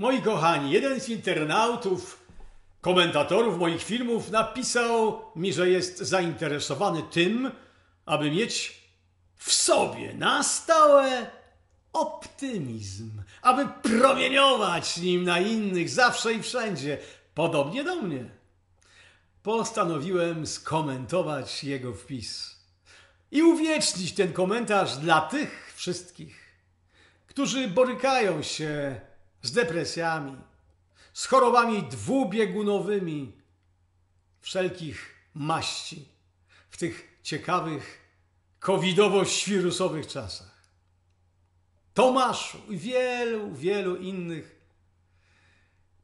Moi kochani, jeden z internautów, komentatorów moich filmów napisał mi, że jest zainteresowany tym, aby mieć w sobie na stałe optymizm, aby promieniować nim na innych zawsze i wszędzie, podobnie do mnie. Postanowiłem skomentować jego wpis i uwiecznić ten komentarz dla tych wszystkich, którzy borykają się z depresjami, z chorobami dwubiegunowymi wszelkich maści w tych ciekawych covidowo-świrusowych czasach. Tomaszu i wielu, wielu innych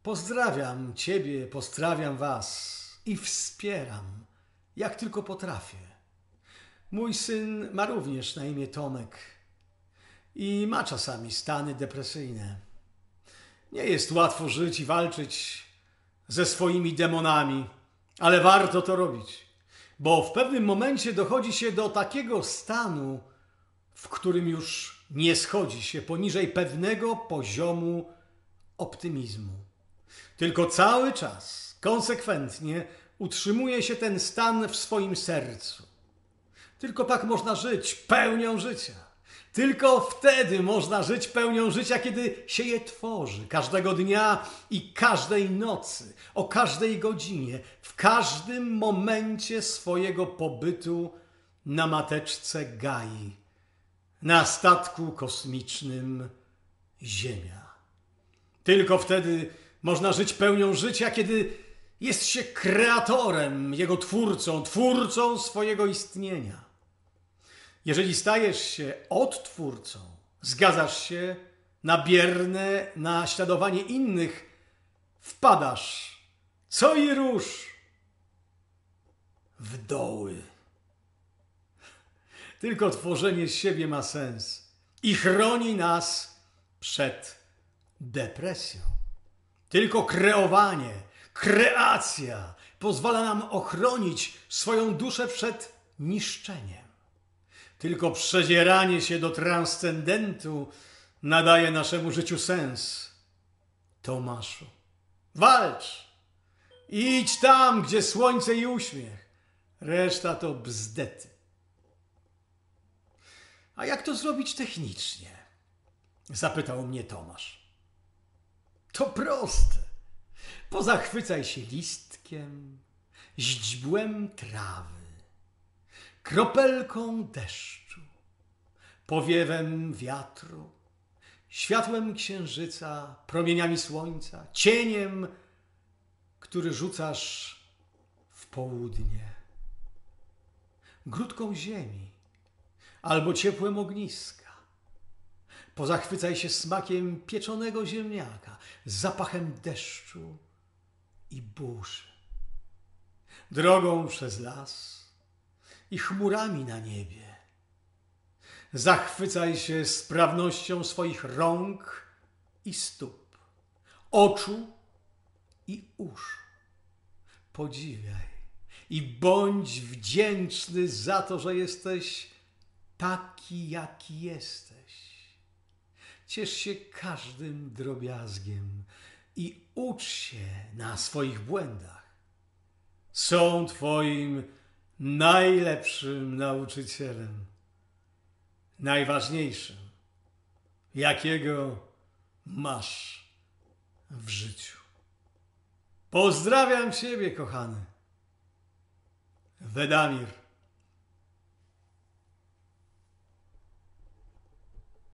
pozdrawiam Ciebie, pozdrawiam Was i wspieram, jak tylko potrafię. Mój syn ma również na imię Tomek i ma czasami stany depresyjne. Nie jest łatwo żyć i walczyć ze swoimi demonami, ale warto to robić, bo w pewnym momencie dochodzi się do takiego stanu, w którym już nie schodzi się poniżej pewnego poziomu optymizmu. Tylko cały czas, konsekwentnie utrzymuje się ten stan w swoim sercu. Tylko tak można żyć pełnią życia. Tylko wtedy można żyć pełnią życia, kiedy się je tworzy, każdego dnia i każdej nocy, o każdej godzinie, w każdym momencie swojego pobytu na mateczce Gai, na statku kosmicznym Ziemia. Tylko wtedy można żyć pełnią życia, kiedy jest się kreatorem, jego twórcą, twórcą swojego istnienia. Jeżeli stajesz się odtwórcą, zgadzasz się na bierne naśladowanie innych, wpadasz co i rusz, w doły. Tylko tworzenie siebie ma sens i chroni nas przed depresją. Tylko kreowanie, kreacja pozwala nam ochronić swoją duszę przed niszczeniem. Tylko przezieranie się do transcendentu nadaje naszemu życiu sens. Tomaszu, walcz! Idź tam, gdzie słońce i uśmiech. Reszta to bzdety. A jak to zrobić technicznie? Zapytał mnie Tomasz. To proste. Pozachwycaj się listkiem, źdźbłem trawy kropelką deszczu, powiewem wiatru, światłem księżyca, promieniami słońca, cieniem, który rzucasz w południe, grudką ziemi albo ciepłem ogniska. Pozachwycaj się smakiem pieczonego ziemniaka, zapachem deszczu i burzy. Drogą przez las, i chmurami na niebie. Zachwycaj się sprawnością swoich rąk i stóp, oczu i usz. Podziwiaj i bądź wdzięczny za to, że jesteś taki, jaki jesteś. Ciesz się każdym drobiazgiem i ucz się na swoich błędach. Są Twoim najlepszym nauczycielem, najważniejszym, jakiego masz w życiu. Pozdrawiam Ciebie, kochany. Wedamir.